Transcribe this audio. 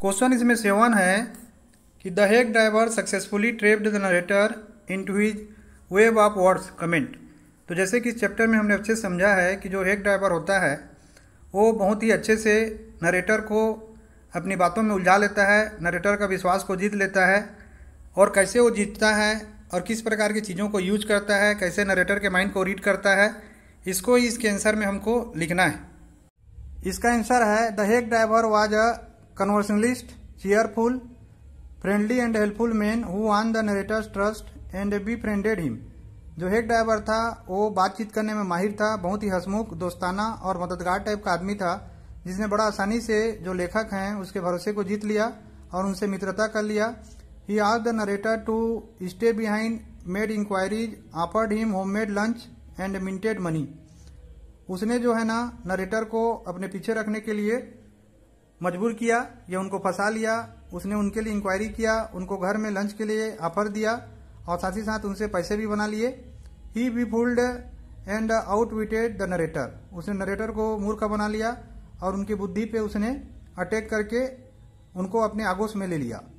Question इसमें seven है कि the head driver successfully trapped the narrator into his web of words comment तो जैसे कि इस चैप्टर में हमने अच्छे से समझा है कि जो हेक ड्राइवर होता है वो बहुत ही अच्छे से नरेटर को अपनी बातों में उलझा लेता है नरेटर का विश्वास को जीत लेता है और कैसे वो जीतता है और किस प्रकार की चीज़ों को यूज करता है कैसे नरेटर के माइंड को रीड करता है इसको ही इसके आंसर में हमको लिखना है इसका आंसर है the head driver was a conversationalist, cheerful, friendly and helpful man who won the narrator's trust and befriended him. जो हेड ड्राइवर था वो बातचीत करने में माहिर था बहुत ही हसमुख दोस्ताना और मददगार टाइप का आदमी था जिसने बड़ा आसानी से जो लेखक हैं उसके भरोसे को जीत लिया और उनसे मित्रता कर लिया ही आज the narrator to stay behind made inquiries offered him homemade lunch and minted money उसने जो है ना नरेटर को अपने पीछे रखने के लिए मजबूर किया या उनको फंसा लिया उसने उनके लिए इंक्वायरी किया उनको घर में लंच के लिए ऑफर दिया और साथ ही साथ उनसे पैसे भी बना लिए he be fooled and outwitted the narrator उसने नरेटर को मूर्ख बना लिया और उनकी बुद्धि पे उसने अटैक करके उनको अपने आगोश में ले लिया